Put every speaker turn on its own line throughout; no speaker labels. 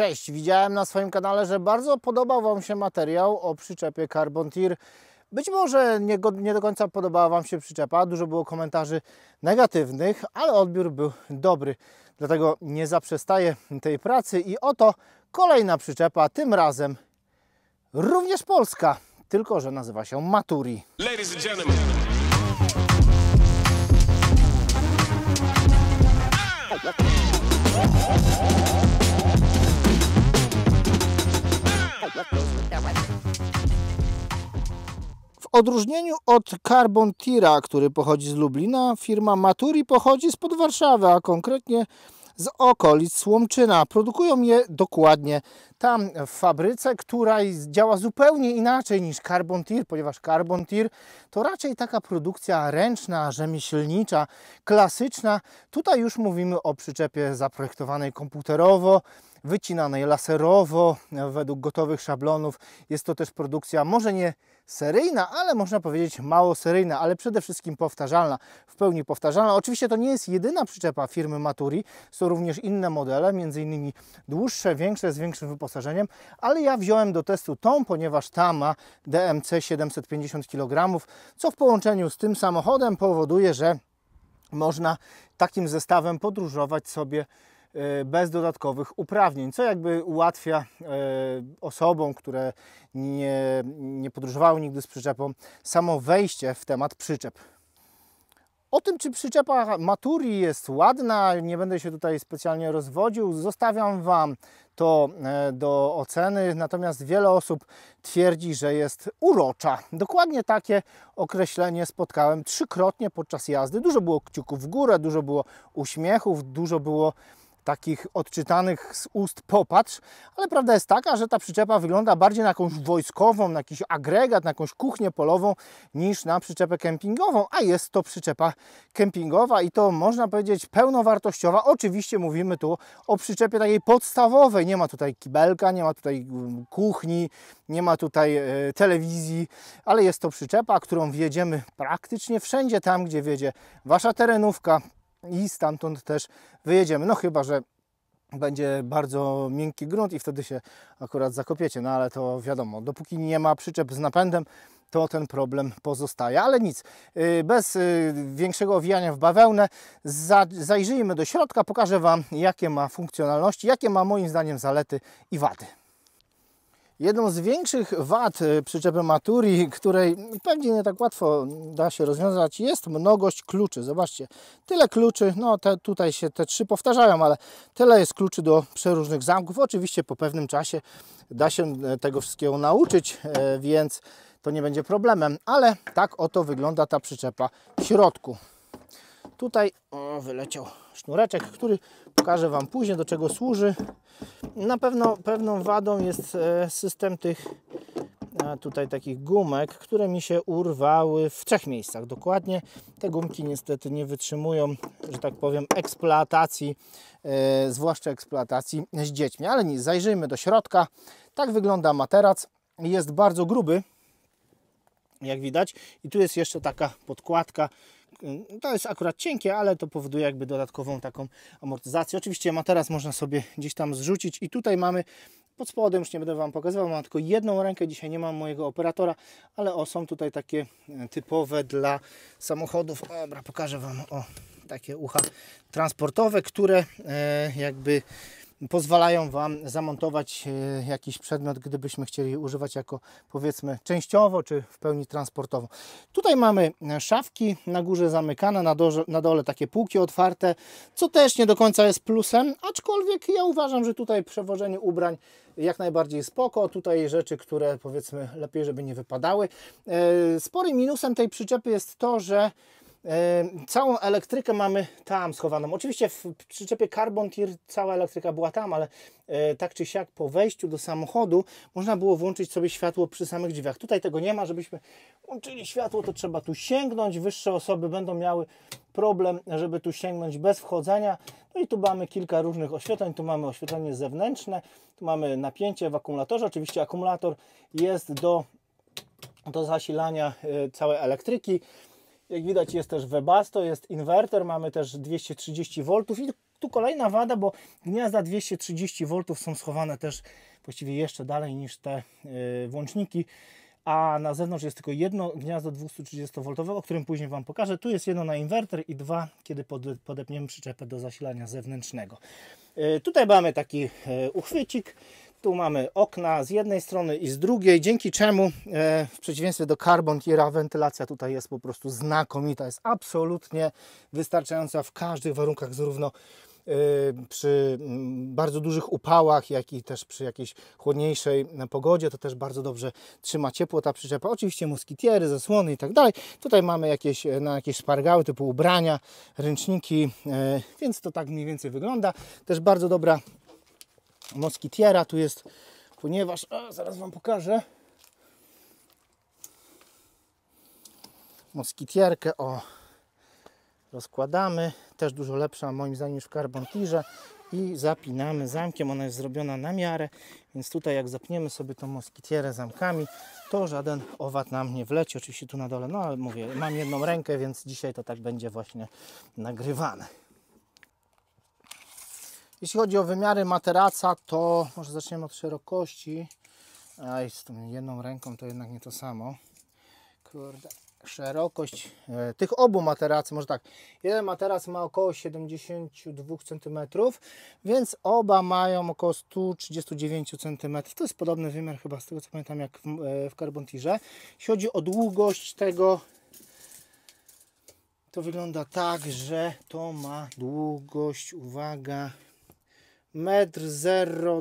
Cześć, widziałem na swoim kanale, że bardzo podobał Wam się materiał o przyczepie Carbon TIR. Być może nie, nie, do końca podobała Wam się przyczepa, dużo było komentarzy negatywnych, ale odbiór był dobry. Dlatego nie zaprzestaję tej pracy i oto kolejna przyczepa, tym razem również polska, tylko że nazywa się Maturi. Ladies and gentlemen. Oh, W odróżnieniu od Carbon Tira, który pochodzi z Lublina, firma Maturi pochodzi spod Warszawy, a konkretnie z okolic Słomczyna. Produkują je dokładnie tam w fabryce, która działa zupełnie inaczej niż Carbon Tir, ponieważ Carbon Tir to raczej taka produkcja ręczna, rzemieślnicza, klasyczna. Tutaj już mówimy o przyczepie zaprojektowanej komputerowo, wycinanej laserowo e, według gotowych szablonów. Jest to też produkcja może nie seryjna, ale można powiedzieć mało seryjna, ale przede wszystkim powtarzalna, w pełni powtarzalna. Oczywiście to nie jest jedyna przyczepa firmy Maturi, są również inne modele, między innymi dłuższe, większe, z większym wyposażeniem, ale ja wziąłem do testu tą, ponieważ ta ma DMC 750 kg, co w połączeniu z tym samochodem powoduje, że można takim zestawem podróżować sobie E, bez dodatkowych uprawnień, co jakby ułatwia e, osobom, które nie, nie podróżowały nigdy z przyczepą, samo wejście w temat przyczep. O tym, czy przyczepa Maturi jest ładna, nie będę się tutaj specjalnie rozwodził, zostawiam Wam to e, do oceny, natomiast wiele osób twierdzi, że jest urocza. Dokładnie takie określenie spotkałem trzykrotnie podczas jazdy. Dużo było kciuków w górę, dużo było uśmiechów, dużo było takich odczytanych z ust popatrz, ale prawda jest taka, że ta przyczepa wygląda bardziej na jakąś wojskową, na jakiś agregat, na jakąś kuchnię polową niż na przyczepę kempingową, a jest to przyczepa kempingowa i to można powiedzieć pełnowartościowa. Oczywiście mówimy tu o przyczepie takiej podstawowej, nie ma tutaj kibelka, nie ma tutaj mm, kuchni, nie ma tutaj e, telewizji, ale jest to przyczepa, którą wjedziemy praktycznie wszędzie tam, gdzie wiedzie Wasza terenówka, i stamtąd też wyjedziemy. No chyba, że będzie bardzo miękki grunt i wtedy się akurat zakopiecie, no ale to wiadomo, dopóki nie ma przyczep z napędem, to ten problem pozostaje. Ale nic, y, bez y, większego owijania w bawełnę, zajrzyjmy do środka, pokażę Wam, jakie ma funkcjonalności, jakie ma moim zdaniem zalety i wady. Jedną z większych wad y, przyczepy Maturi, której pewnie nie tak łatwo da się rozwiązać, jest mnogość kluczy. Zobaczcie, tyle kluczy, no te, tutaj się te trzy powtarzają, ale tyle jest kluczy do przeróżnych zamków. Oczywiście po pewnym czasie da się e, tego wszystkiego nauczyć, e, więc to nie będzie problemem, ale tak oto wygląda ta przyczepa w środku. Tutaj o, wyleciał sznureczek, który pokażę Wam później, do czego służy. Na pewno pewną wadą jest e, system tych e, tutaj takich gumek, które mi się urwały w trzech miejscach dokładnie. Te gumki niestety nie wytrzymują, że tak powiem, eksploatacji, e, zwłaszcza eksploatacji z dziećmi. Ale nie, zajrzyjmy do środka. Tak wygląda materac. Jest bardzo gruby, jak widać. I tu jest jeszcze taka podkładka, Mm, to jest akurat cienkie, ale to powoduje jakby dodatkową taką amortyzację. Oczywiście materac można sobie gdzieś tam zrzucić i tutaj mamy pod spodem, już nie będę Wam pokazywał, mam tylko jedną rękę, dzisiaj nie mam mojego operatora, ale o, są tutaj takie e, typowe dla samochodów, dobra, pokażę Wam, o, takie ucha transportowe, które e, jakby pozwalają Wam zamontować e, jakiś przedmiot, gdybyśmy chcieli używać jako powiedzmy częściowo czy w pełni transportowo. Tutaj mamy e, szafki na górze zamykane, na, na dole takie półki otwarte, co też nie do końca jest plusem, aczkolwiek ja uważam, że tutaj przewożenie ubrań jak najbardziej spoko. Tutaj rzeczy, które powiedzmy lepiej, żeby nie wypadały. E, sporym minusem tej przyczepy jest to, że Całą elektrykę mamy tam schowaną. Oczywiście w przyczepie Carbon Tier cała elektryka była tam, ale e, tak czy siak po wejściu do samochodu można było włączyć sobie światło przy samych drzwiach. Tutaj tego nie ma, żebyśmy włączyli światło, to trzeba tu sięgnąć. Wyższe osoby będą miały problem, żeby tu sięgnąć bez wchodzenia. No i tu mamy kilka różnych oświetleń. Tu mamy oświetlenie zewnętrzne, tu mamy napięcie w akumulatorze. Oczywiście akumulator jest do, do zasilania e, całej elektryki. Jak widać jest też Webasto, jest inwerter, mamy też 230 V i tu kolejna wada, bo gniazda 230 V są schowane też właściwie jeszcze dalej niż te y, włączniki, a na zewnątrz jest tylko jedno gniazdo 230V, o którym później Wam pokażę. Tu jest jedno na inwerter i dwa, kiedy podepniemy przyczepę do zasilania zewnętrznego. Y, tutaj mamy taki y, uchwycik, tu mamy okna z jednej strony i z drugiej, dzięki czemu e, w przeciwieństwie do Carbon Kira wentylacja tutaj jest po prostu znakomita, jest absolutnie wystarczająca w każdych warunkach, zarówno e, przy mm, bardzo dużych upałach, jak i też przy jakiejś chłodniejszej e, pogodzie, to też bardzo dobrze trzyma ciepło ta przyczepa. Oczywiście moskitiery, zasłony i tak dalej. Tutaj mamy jakieś, na no, jakieś szpargały typu ubrania, ręczniki, więc to tak mniej więcej wygląda. Też bardzo dobra moskitiera tu jest, ponieważ, a, zaraz Wam pokażę, moskitierkę, o, rozkładamy, też dużo lepsza moim zdaniem niż w Carbon Tirze i zapinamy zamkiem, ona jest zrobiona na miarę, więc tutaj jak zapniemy sobie tą moskitierę zamkami, to żaden owad nam nie wleci, oczywiście tu na dole, no ale mówię, mam jedną rękę, więc dzisiaj to tak będzie właśnie nagrywane. Jeśli chodzi o wymiary materaca, to może zaczniemy od szerokości. Aj, z tą jedną ręką to jednak nie to samo. Kurde. Szerokość e, tych obu materacy, może tak, jeden materac ma około 72 cm, więc oba mają około 139 cm. To jest podobny wymiar chyba z tego co pamiętam jak w, e, w Carbontirze. Jeśli chodzi o długość tego to wygląda tak, że to ma długość, uwaga, metr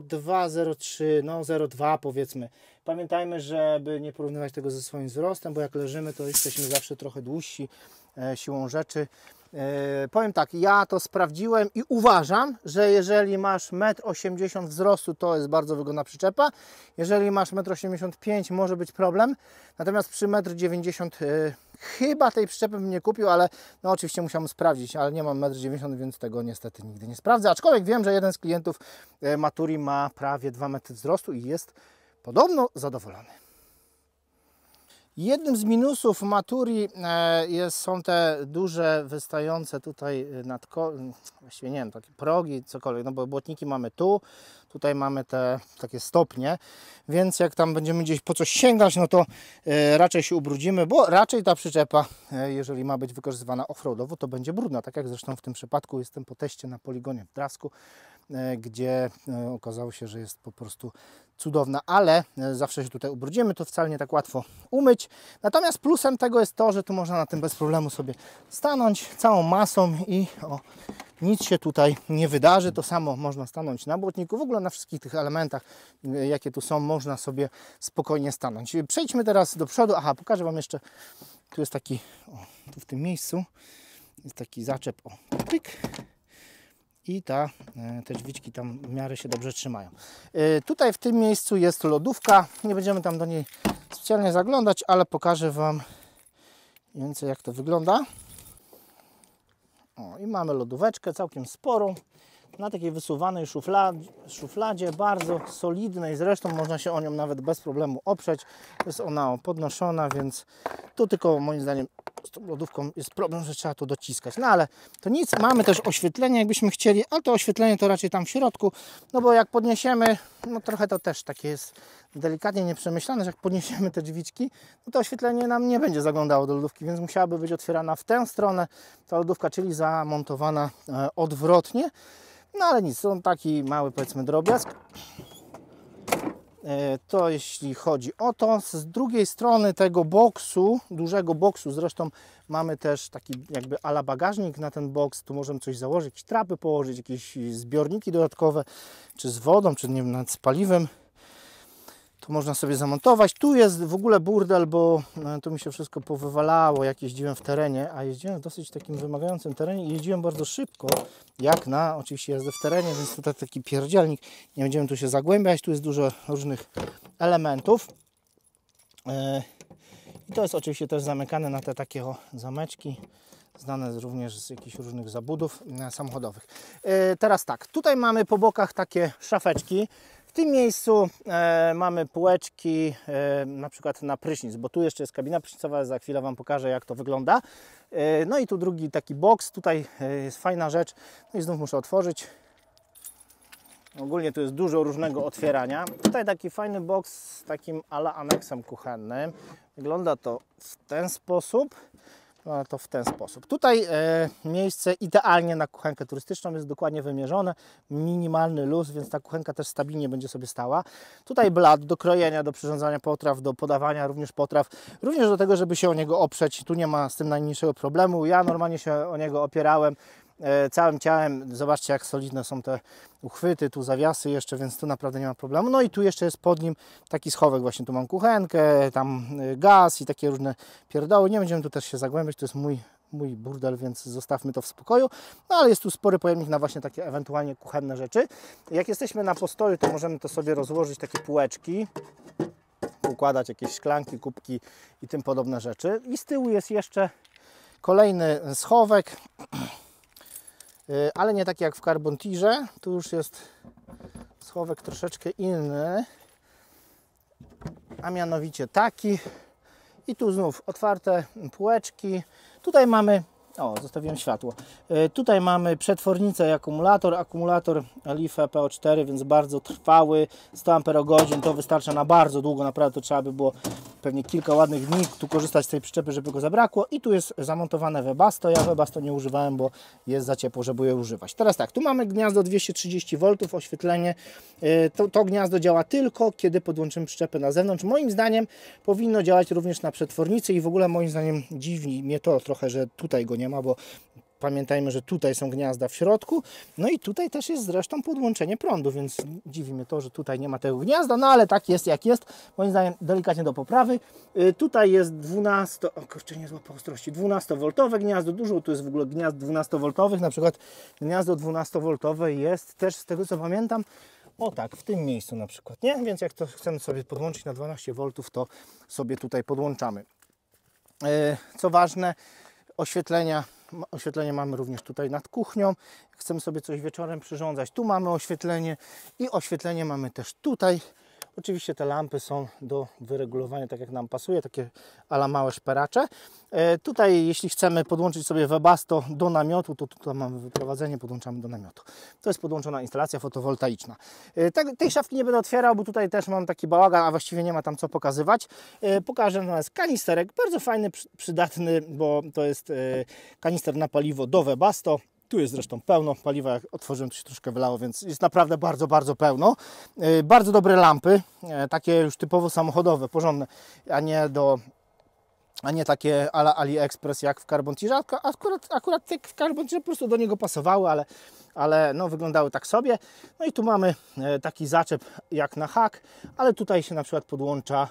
0203, no 02 powiedzmy. Pamiętajmy, żeby nie porównywać tego ze swoim wzrostem, bo jak leżymy, to jesteśmy zawsze trochę dłużsi e, siłą rzeczy. E, powiem tak, ja to sprawdziłem i uważam, że jeżeli masz 1,80 m wzrostu, to jest bardzo wygodna przyczepa. Jeżeli masz 1,85 m, może być problem. Natomiast przy 1,90 m e, chyba tej przyczepy bym nie kupił, ale no oczywiście musiałem sprawdzić, ale nie mam 1,90 m, więc tego niestety nigdy nie sprawdzę. Aczkolwiek wiem, że jeden z klientów e, Maturi ma prawie 2 metry wzrostu i jest podobno zadowolony. Jednym z minusów maturi e, jest, są te duże, wystające tutaj e, nad właściwie nie wiem, takie progi, cokolwiek, no bo błotniki mamy tu, tutaj mamy te takie stopnie, więc jak tam będziemy gdzieś po coś sięgać, no to e, raczej się ubrudzimy, bo raczej ta przyczepa, jeżeli ma być wykorzystywana offroadowo, to będzie brudna, tak jak zresztą w tym przypadku jestem po teście na poligonie w Drasku, E, gdzie e, okazało się, że jest po prostu cudowna, ale e, zawsze się tutaj ubrudzimy, to wcale nie tak łatwo umyć. Natomiast plusem tego jest to, że tu można na tym bez problemu sobie stanąć całą masą i o, nic się tutaj nie wydarzy. To samo można stanąć na błotniku. W ogóle na wszystkich tych elementach, jakie tu są, można sobie spokojnie stanąć. Przejdźmy teraz do przodu. Aha, pokażę Wam jeszcze, tu jest taki, o, tu w tym miejscu jest taki zaczep, o, pyk i ta, e, te drzwiczki tam w miarę się dobrze trzymają. E, tutaj w tym miejscu jest lodówka, nie będziemy tam do niej specjalnie zaglądać, ale pokażę Wam więcej jak to wygląda. O, i mamy lodóweczkę całkiem sporą na takiej wysuwanej szufladzie, szufladzie, bardzo solidnej, zresztą można się o nią nawet bez problemu oprzeć. Jest ona podnoszona, więc tu tylko moim zdaniem z tą lodówką jest problem, że trzeba to dociskać. No ale to nic, mamy też oświetlenie, jakbyśmy chcieli, ale to oświetlenie to raczej tam w środku, no bo jak podniesiemy, no trochę to też takie jest delikatnie nieprzemyślane, że jak podniesiemy te drzwiczki, no to oświetlenie nam nie będzie zaglądało do lodówki, więc musiałaby być otwierana w tę stronę ta lodówka, czyli zamontowana e, odwrotnie. No ale nic, on taki mały powiedzmy drobiazg. E, to jeśli chodzi o to. Z drugiej strony tego boksu, dużego boksu, zresztą mamy też taki jakby ala bagażnik na ten boks. Tu możemy coś założyć, jakieś trapy położyć, jakieś zbiorniki dodatkowe, czy z wodą, czy nie wiem, nawet z paliwem można sobie zamontować. Tu jest w ogóle burdel, bo e, tu mi się wszystko powywalało, jak jeździłem w terenie, a jeździłem w dosyć takim wymagającym terenie i jeździłem bardzo szybko, jak na oczywiście jazdę w terenie, więc to taki pierdzielnik, nie będziemy tu się zagłębiać, tu jest dużo różnych elementów. E, I to jest oczywiście też zamykane na te takie zameczki, znane również z jakichś różnych zabudów e, samochodowych. Teraz tak, tutaj mamy po bokach takie szafeczki, w tym miejscu e, mamy półeczki e, na przykład na prysznic, bo tu jeszcze jest kabina prysznicowa, za chwilę Wam pokażę jak to wygląda. E, no i tu drugi taki boks, tutaj e, jest fajna rzecz, no i znów muszę otworzyć. Ogólnie tu jest dużo różnego otwierania. Tutaj taki fajny boks z takim ala aneksem kuchennym. Wygląda to w ten sposób. Wygląda no, to w ten sposób. Tutaj e, miejsce idealnie na kuchenkę turystyczną jest dokładnie wymierzone. Minimalny luz, więc ta kuchenka też stabilnie będzie sobie stała. Tutaj blat do krojenia, do przyrządzania potraw, do podawania również potraw, również do tego, żeby się o niego oprzeć. Tu nie ma z tym najmniejszego problemu. Ja normalnie się o niego opierałem. E, całym ciałem. Zobaczcie, jak solidne są te uchwyty, tu zawiasy jeszcze, więc tu naprawdę nie ma problemu. No i tu jeszcze jest pod nim taki schowek, właśnie tu mam kuchenkę, tam y, gaz i takie różne pierdoły. Nie będziemy tu też się zagłębiać, to jest mój mój burdel, więc zostawmy to w spokoju. No ale jest tu spory pojemnik na właśnie takie ewentualnie kuchenne rzeczy. Jak jesteśmy na postoju, to możemy to sobie rozłożyć takie półeczki, układać jakieś szklanki, kubki i tym podobne rzeczy. I z tyłu jest jeszcze kolejny schowek. Y, ale nie taki jak w Carbon Tirze. Tu już jest schowek troszeczkę inny, a mianowicie taki. I tu znów otwarte półeczki. Tutaj mamy, o zostawiłem światło, y, tutaj mamy przetwornicę i akumulator. Akumulator lifepo PO4, więc bardzo trwały, 100 Ah, to wystarcza na bardzo długo, naprawdę to trzeba by było pewnie kilka ładnych dni tu korzystać z tej przyczepy, żeby go zabrakło i tu jest zamontowane Webasto, ja Webasto nie używałem, bo jest za ciepło, żeby je używać. Teraz tak, tu mamy gniazdo 230 V, oświetlenie, y, to, to gniazdo działa tylko, kiedy podłączymy przyczepę na zewnątrz. Moim zdaniem powinno działać również na przetwornicy i w ogóle moim zdaniem dziwi mnie to trochę, że tutaj go nie ma, bo Pamiętajmy, że tutaj są gniazda w środku, no i tutaj też jest zresztą podłączenie prądu, więc dziwi mnie to, że tutaj nie ma tego gniazda, no ale tak jest jak jest, moim zdaniem delikatnie do poprawy. Yy, tutaj jest 12, o kurczę nie złapał ostrości, 12 woltowe gniazdo, dużo tu jest w ogóle gniazd 12V, na przykład gniazdo 12 woltowe jest też z tego co pamiętam, o tak, w tym miejscu na przykład, nie? Więc jak to chcemy sobie podłączyć na 12V, to sobie tutaj podłączamy. Yy, co ważne, oświetlenia Oświetlenie mamy również tutaj nad kuchnią. Chcemy sobie coś wieczorem przyrządzać. Tu mamy oświetlenie i oświetlenie mamy też tutaj Oczywiście te lampy są do wyregulowania tak jak nam pasuje, takie ala małe szperacze. E, tutaj jeśli chcemy podłączyć sobie Webasto do namiotu, to tutaj mamy wyprowadzenie, podłączamy do namiotu. To jest podłączona instalacja fotowoltaiczna. E, tak, tej szafki nie będę otwierał, bo tutaj też mam taki bałagan, a właściwie nie ma tam co pokazywać. E, pokażę natomiast kanisterek, bardzo fajny, przydatny, bo to jest kanister na paliwo do Webasto. Tu jest zresztą pełno paliwa, jak otworzyłem, to się troszkę wylało, więc jest naprawdę bardzo, bardzo pełno. Y, bardzo dobre lampy, y, takie już typowo samochodowe, porządne, a nie do a nie takie ala AliExpress jak w Carbon Tirze. Akurat, akurat te w Carbon Tirze po prostu do niego pasowały, ale, ale no, wyglądały tak sobie. No i tu mamy y, taki zaczep jak na hak, ale tutaj się na przykład podłącza,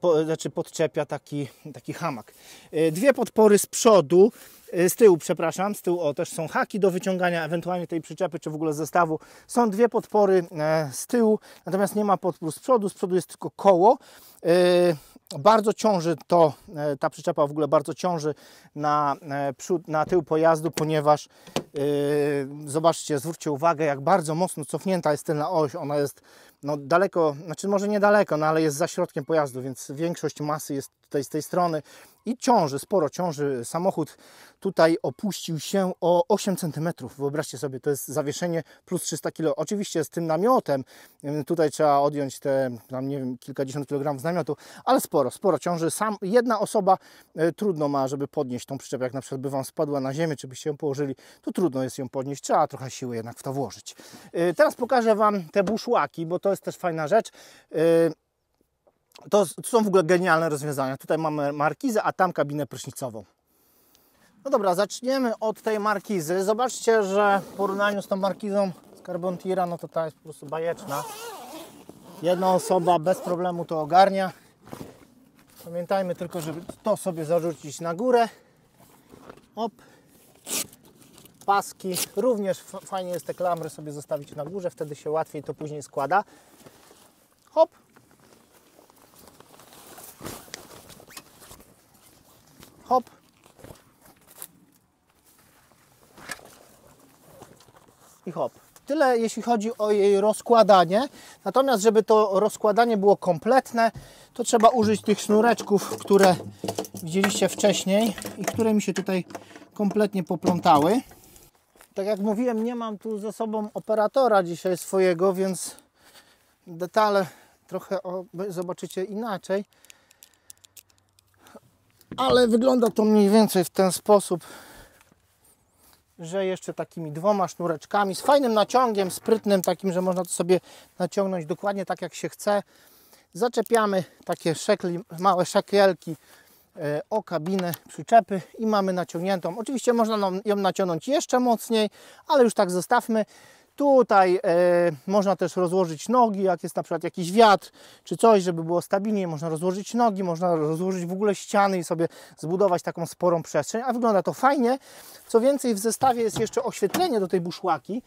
po, znaczy podczepia taki, taki hamak. Dwie podpory z przodu, Y, z tyłu, przepraszam, z tyłu o, też są haki do wyciągania ewentualnie tej przyczepy, czy w ogóle zestawu. Są dwie podpory y, z tyłu, natomiast nie ma podpór z przodu, z przodu jest tylko koło. Y, bardzo ciąży to, ta przyczepa w ogóle bardzo ciąży na, przód, na tył pojazdu, ponieważ zobaczcie, zwróćcie uwagę, jak bardzo mocno cofnięta jest tylna oś. Ona jest no daleko, znaczy może niedaleko, no ale jest za środkiem pojazdu, więc większość masy jest tutaj z tej strony i ciąży, sporo ciąży. Samochód tutaj opuścił się o 8 cm. Wyobraźcie sobie, to jest zawieszenie plus 300 kg. Oczywiście z tym namiotem, tutaj trzeba odjąć te, tam nie wiem, kilkadziesiąt kilogramów z namiotu, ale sporo, sporo ciąży. Sam, jedna osoba y, trudno ma, żeby podnieść tą przyczepę, jak na przykład by Wam spadła na ziemię, czy byście ją położyli, to trudno jest ją podnieść, trzeba trochę siły jednak w to włożyć. Y, teraz pokażę Wam te buszłaki, bo to jest też fajna rzecz. Y, to są w ogóle genialne rozwiązania. Tutaj mamy markizę, a tam kabinę prysznicową. No dobra, zaczniemy od tej markizy. Zobaczcie, że w porównaniu z tą markizą z Tira, no to ta jest po prostu bajeczna. Jedna osoba bez problemu to ogarnia. Pamiętajmy tylko, żeby to sobie zarzucić na górę. Op paski. Również fajnie jest te klamry sobie zostawić na górze, wtedy się łatwiej to później składa. Hop. Hop. I hop. Tyle jeśli chodzi o jej rozkładanie. Natomiast, żeby to rozkładanie było kompletne, to trzeba użyć tych sznureczków, które widzieliście wcześniej i które mi się tutaj kompletnie poplątały. Tak jak mówiłem, nie mam tu ze sobą operatora dzisiaj swojego, więc detale trochę zobaczycie inaczej. Ale wygląda to mniej więcej w ten sposób, że jeszcze takimi dwoma sznureczkami, z fajnym naciągiem, sprytnym takim, że można to sobie naciągnąć dokładnie tak jak się chce. Zaczepiamy takie szekli, małe szakielki E, o kabinę przyczepy i mamy naciągniętą. Oczywiście można ją naciągnąć jeszcze mocniej, ale już tak zostawmy. Tutaj e, można też rozłożyć nogi, jak jest na przykład jakiś wiatr czy coś, żeby było stabilniej. Można rozłożyć nogi, można rozłożyć w ogóle ściany i sobie zbudować taką sporą przestrzeń. A wygląda to fajnie. Co więcej, w zestawie jest jeszcze oświetlenie do tej buszłaki.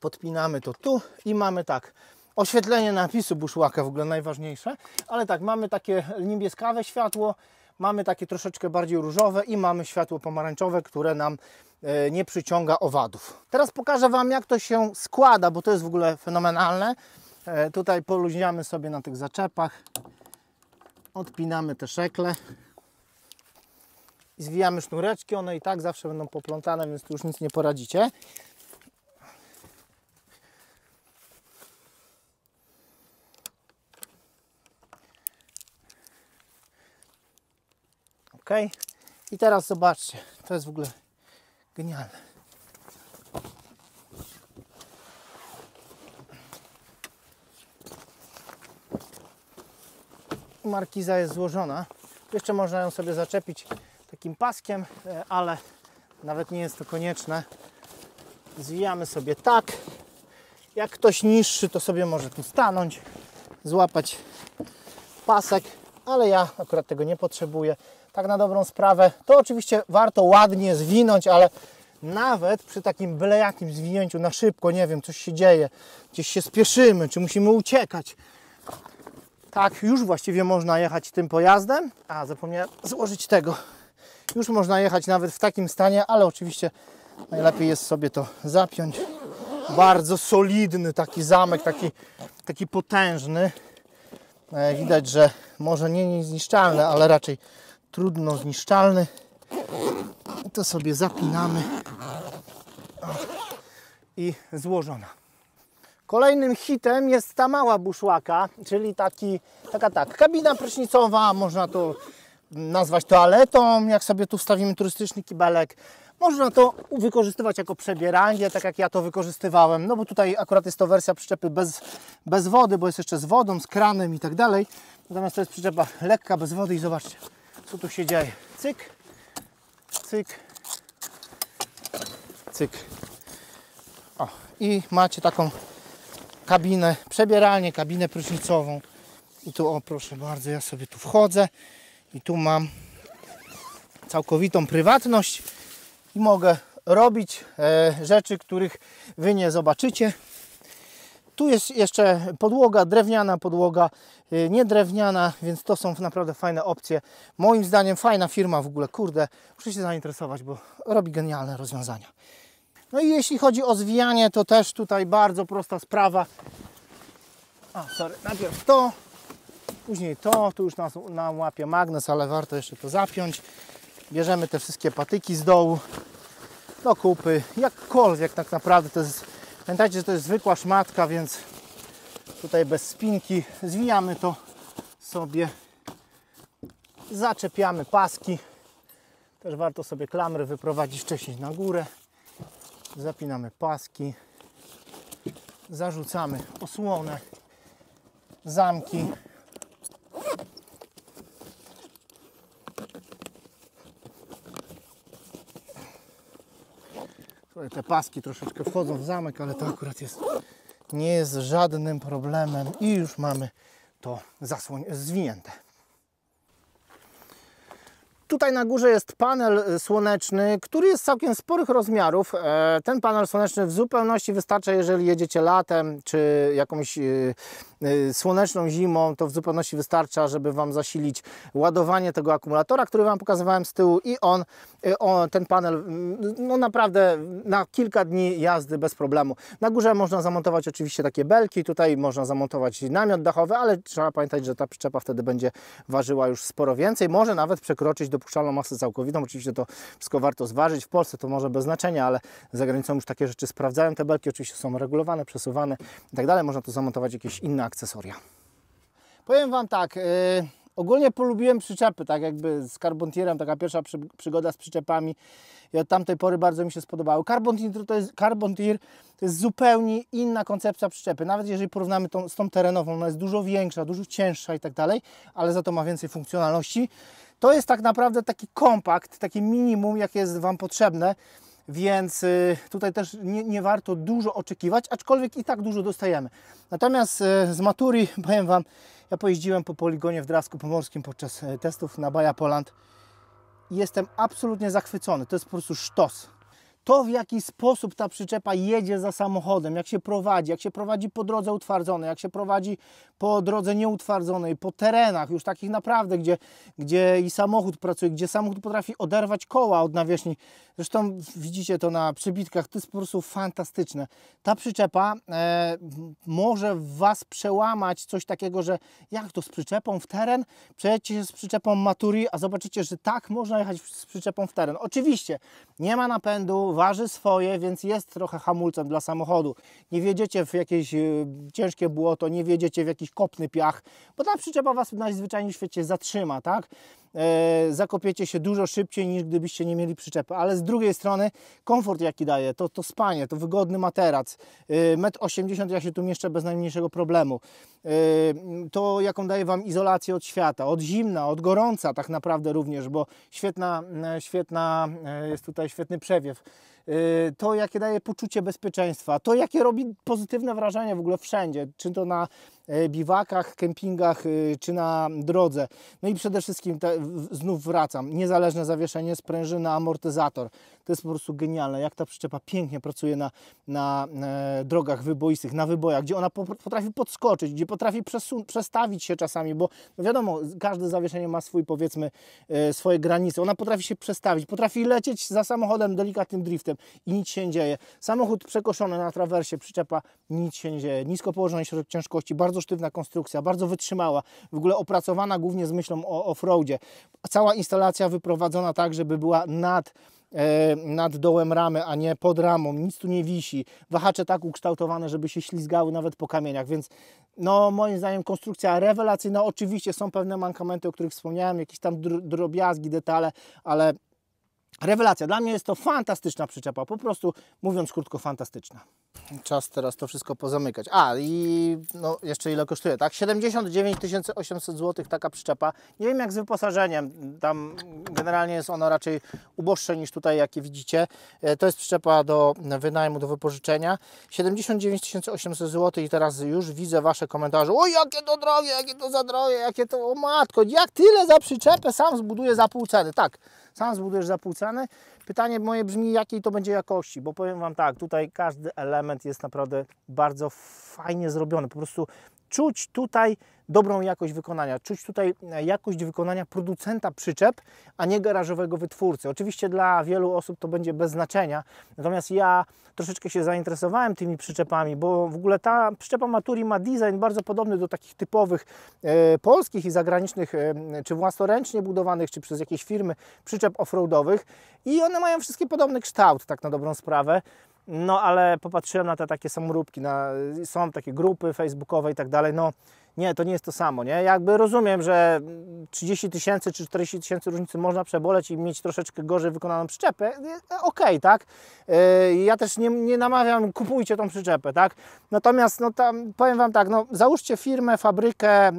Podpinamy to tu i mamy tak. Oświetlenie napisu buszłaka w ogóle najważniejsze. Ale tak, mamy takie niebieskawe światło, mamy takie troszeczkę bardziej różowe i mamy światło pomarańczowe, które nam e, nie przyciąga owadów. Teraz pokażę Wam jak to się składa, bo to jest w ogóle fenomenalne. E, tutaj poluźniamy sobie na tych zaczepach. Odpinamy te szekle. Zwijamy sznureczki, one i tak zawsze będą poplątane, więc tu już nic nie poradzicie. ok? I teraz zobaczcie, to jest w ogóle genialne. Markiza jest złożona. Jeszcze można ją sobie zaczepić takim paskiem, e, ale nawet nie jest to konieczne. Zwijamy sobie tak. Jak ktoś niższy, to sobie może tu stanąć, złapać pasek, ale ja akurat tego nie potrzebuję tak na dobrą sprawę. To oczywiście warto ładnie zwinąć, ale nawet przy takim byle jakim zwinięciu na szybko, nie wiem, coś się dzieje, gdzieś się spieszymy, czy musimy uciekać. Tak, już właściwie można jechać tym pojazdem. A, zapomniałem złożyć tego. Już można jechać nawet w takim stanie, ale oczywiście najlepiej jest sobie to zapiąć. Bardzo solidny taki zamek, taki, taki potężny. E, widać, że może nie niezniszczalny, ale raczej trudno zniszczalny. I to sobie zapinamy. I złożona. Kolejnym hitem jest ta mała buszłaka, czyli taki, taka tak, kabina prysznicowa, można to nazwać toaletą, jak sobie tu wstawimy turystyczny kibelek. Można to wykorzystywać jako przebieranie, tak jak ja to wykorzystywałem, no bo tutaj akurat jest to wersja przyczepy bez, bez wody, bo jest jeszcze z wodą, z kranem i tak dalej. Natomiast to jest przyczepa lekka, bez wody i zobaczcie, co tu się dzieje? Cyk, cyk, cyk. O, i macie taką kabinę, przebieralnię, kabinę prysznicową. I tu, o proszę bardzo, ja sobie tu wchodzę i tu mam całkowitą prywatność i mogę robić e, rzeczy, których Wy nie zobaczycie. Tu jest jeszcze podłoga drewniana, podłoga y, niedrewniana, więc to są naprawdę fajne opcje. Moim zdaniem fajna firma w ogóle, kurde, muszę się zainteresować, bo robi genialne rozwiązania. No i jeśli chodzi o zwijanie, to też tutaj bardzo prosta sprawa. A, sorry, najpierw to, później to, tu już nas, nam łapie magnes, ale warto jeszcze to zapiąć. Bierzemy te wszystkie patyki z dołu do kupy, jakkolwiek tak naprawdę to jest Pamiętajcie, że to jest zwykła szmatka, więc tutaj bez spinki zwijamy to sobie, zaczepiamy paski. Też warto sobie klamry wyprowadzić wcześniej na górę. Zapinamy paski, zarzucamy osłonę, zamki. te paski troszeczkę wchodzą w zamek, ale to akurat jest, nie jest żadnym problemem i już mamy to zasłoń zwinięte. Tutaj na górze jest panel y, słoneczny, który jest całkiem sporych rozmiarów. E, ten panel słoneczny w zupełności wystarcza, jeżeli jedziecie latem, czy jakąś y, Y, słoneczną zimą to w zupełności wystarcza, żeby Wam zasilić ładowanie tego akumulatora, który Wam pokazywałem z tyłu i on, y, on ten panel, mm, no naprawdę na kilka dni jazdy bez problemu. Na górze można zamontować oczywiście takie belki, tutaj można zamontować namiot dachowy, ale trzeba pamiętać, że ta przyczepa wtedy będzie ważyła już sporo więcej, może nawet przekroczyć dopuszczalną masę całkowitą, oczywiście to wszystko warto zważyć, w Polsce to może bez znaczenia, ale za granicą już takie rzeczy sprawdzają, te belki oczywiście są regulowane, przesuwane i tak dalej, można tu zamontować jakieś inne akcesoria. Powiem Wam tak, y, ogólnie polubiłem przyczepy, tak jakby z karbontierem taka pierwsza przy, przygoda z przyczepami i od tamtej pory bardzo mi się spodobały. Carbontier to jest, Carbontier to jest zupełnie inna koncepcja przyczepy, nawet jeżeli porównamy tą, z tą terenową, ona jest dużo większa, dużo cięższa i tak dalej, ale za to ma więcej funkcjonalności. To jest tak naprawdę taki kompakt, takie minimum, jakie jest Wam potrzebne, więc y, tutaj też nie, nie, warto dużo oczekiwać, aczkolwiek i tak dużo dostajemy. Natomiast y, z maturi, powiem Wam, ja pojeździłem po poligonie w Drasku Pomorskim podczas y, testów na Baja Poland i jestem absolutnie zachwycony. To jest po prostu sztos to, w jaki sposób ta przyczepa jedzie za samochodem, jak się prowadzi, jak się prowadzi po drodze utwardzonej, jak się prowadzi po drodze nieutwardzonej, po terenach już takich naprawdę, gdzie, gdzie i samochód pracuje, gdzie samochód potrafi oderwać koła od nawierzchni. Zresztą widzicie to na przybitkach, to jest po prostu fantastyczne. Ta przyczepa e, może w Was przełamać coś takiego, że jak to z przyczepą w teren? Przejedźcie się z przyczepą Maturi, a zobaczycie, że tak można jechać z przyczepą w teren. Oczywiście nie ma napędu, waży swoje, więc jest trochę hamulcem dla samochodu. Nie wiedziecie w jakieś e, ciężkie błoto, nie wiedziecie w jakiś kopny piach, bo ta przyczepa Was na najzwyczajniej w świecie zatrzyma, tak? E, zakopiecie się dużo szybciej niż gdybyście nie mieli przyczepy. Ale z drugiej strony komfort jaki daje, to, to spanie, to wygodny materac. 1,80 e, m ja się tu mieszczę bez najmniejszego problemu. E, to jaką daje Wam izolację od świata, od zimna, od gorąca tak naprawdę również, bo świetna, świetna jest tutaj świetny przewiew. Y, to jakie daje poczucie bezpieczeństwa, to jakie robi pozytywne wrażenie w ogóle wszędzie, czy to na y, biwakach, kempingach, y, czy na drodze. No i przede wszystkim te, znów wracam, niezależne zawieszenie, na amortyzator. To jest po prostu genialne, jak ta przyczepa pięknie pracuje na, na e, drogach wyboistych, na wybojach, gdzie ona potrafi podskoczyć, gdzie potrafi przestawić się czasami, bo no wiadomo, każde zawieszenie ma swój, powiedzmy, e, swoje granice. Ona potrafi się przestawić, potrafi lecieć za samochodem delikatnym driftem i nic się nie dzieje. Samochód przekoszony na trawersie, przyczepa, nic się nie dzieje. Nisko położony środek ciężkości, bardzo sztywna konstrukcja, bardzo wytrzymała, w ogóle opracowana głównie z myślą o offroadzie. Cała instalacja wyprowadzona tak, żeby była nad e, nad dołem ramy, a nie pod ramą, nic tu nie wisi, wahacze tak ukształtowane, żeby się ślizgały nawet po kamieniach, więc no moim zdaniem konstrukcja rewelacyjna, oczywiście są pewne mankamenty, o których wspomniałem, jakieś tam drobiazgi, detale, ale Rewelacja. Dla mnie jest to fantastyczna przyczepa. Po prostu, mówiąc krótko, fantastyczna. Czas teraz to wszystko pozamykać. A, i no, jeszcze ile kosztuje, tak? 79 800 zł taka przyczepa. Nie wiem jak z wyposażeniem. Tam generalnie jest ono raczej uboższe niż tutaj, jakie widzicie. E, to jest przyczepa do wynajmu, do wypożyczenia. 79 800 zł i teraz już widzę Wasze komentarze. O, jakie to drogie, jakie to za drogie, jakie to... O matko, jak tyle za przyczepę sam zbuduję za pół ceny. Tak, sam zbudujesz zapłucane. Pytanie moje brzmi, jakiej to będzie jakości, bo powiem Wam tak, tutaj każdy element jest naprawdę bardzo fajnie zrobiony. Po prostu czuć tutaj dobrą jakość wykonania, czuć tutaj e, jakość wykonania producenta przyczep, a nie garażowego wytwórcy. Oczywiście dla wielu osób to będzie bez znaczenia, natomiast ja troszeczkę się zainteresowałem tymi przyczepami, bo w ogóle ta przyczepa Maturi ma design bardzo podobny do takich typowych e, polskich i zagranicznych, e, czy własnoręcznie budowanych, czy przez jakieś firmy przyczep offroadowych i one mają wszystkie podobny kształt, tak na dobrą sprawę. No ale popatrzyłem na te takie samoróbki, na, są takie grupy facebookowe i tak dalej, no nie, to nie jest to samo, nie? Jakby rozumiem, że 30 tysięcy czy 40 tysięcy różnicy można przeboleć i mieć troszeczkę gorzej wykonaną przyczepę. E, e, okej, okay, tak? E, ja też nie, nie, namawiam, kupujcie tą przyczepę, tak? Natomiast, no tam, powiem Wam tak, no załóżcie firmę, fabrykę,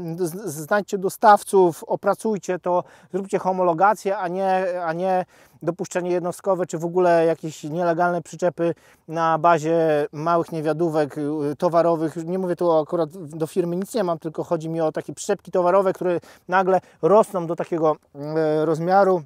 znajdźcie dostawców, opracujcie to, zróbcie homologację, a nie, a nie dopuszczenie jednostkowe, czy w ogóle jakieś nielegalne przyczepy na bazie małych niewiadówek y, towarowych. Nie mówię tu akurat do firmy, nic nie mam, tylko chodzi mi o takie przyczepki towarowe, które nagle rosną do takiego e, rozmiaru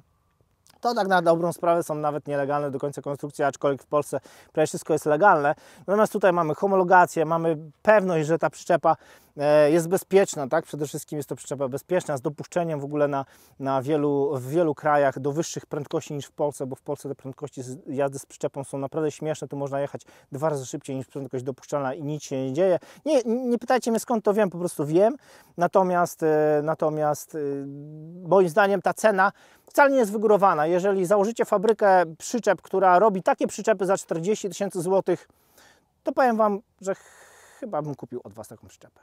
to tak na dobrą sprawę są nawet nielegalne do końca konstrukcje, aczkolwiek w Polsce prawie wszystko jest legalne. Natomiast tutaj mamy homologację, mamy pewność, że ta przyczepa E, jest bezpieczna, tak? Przede wszystkim jest to przyczepa bezpieczna, z dopuszczeniem w ogóle na, na wielu, w wielu krajach do wyższych prędkości niż w Polsce, bo w Polsce te prędkości jazdy z przyczepą są naprawdę śmieszne, tu można jechać dwa razy szybciej niż prędkość dopuszczalna i nic się nie dzieje. Nie, nie pytajcie mnie skąd to wiem, po prostu wiem, natomiast, e, natomiast e, moim zdaniem ta cena wcale nie jest wygórowana. Jeżeli założycie fabrykę przyczep, która robi takie przyczepy za 40 tysięcy złotych, to powiem Wam, że chyba bym kupił od Was taką szczepę.